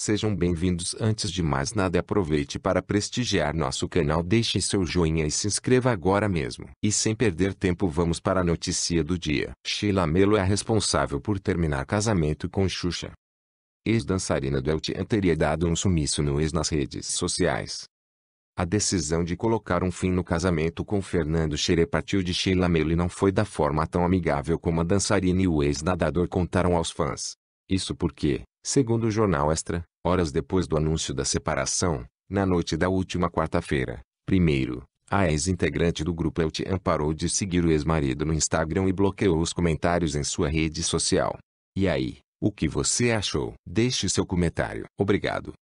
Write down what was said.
Sejam bem-vindos. Antes de mais nada, aproveite para prestigiar nosso canal, deixe seu joinha e se inscreva agora mesmo. E sem perder tempo, vamos para a notícia do dia. Sheila Melo é responsável por terminar casamento com Xuxa. Ex-dançarina do Eltian teria dado um sumiço no ex nas redes sociais. A decisão de colocar um fim no casamento com Fernando Xere partiu de Sheila Melo e não foi da forma tão amigável como a dançarina e o ex-nadador contaram aos fãs. Isso porque, Segundo o jornal Extra, horas depois do anúncio da separação, na noite da última quarta-feira, primeiro, a ex-integrante do grupo Eltian parou de seguir o ex-marido no Instagram e bloqueou os comentários em sua rede social. E aí, o que você achou? Deixe seu comentário. Obrigado.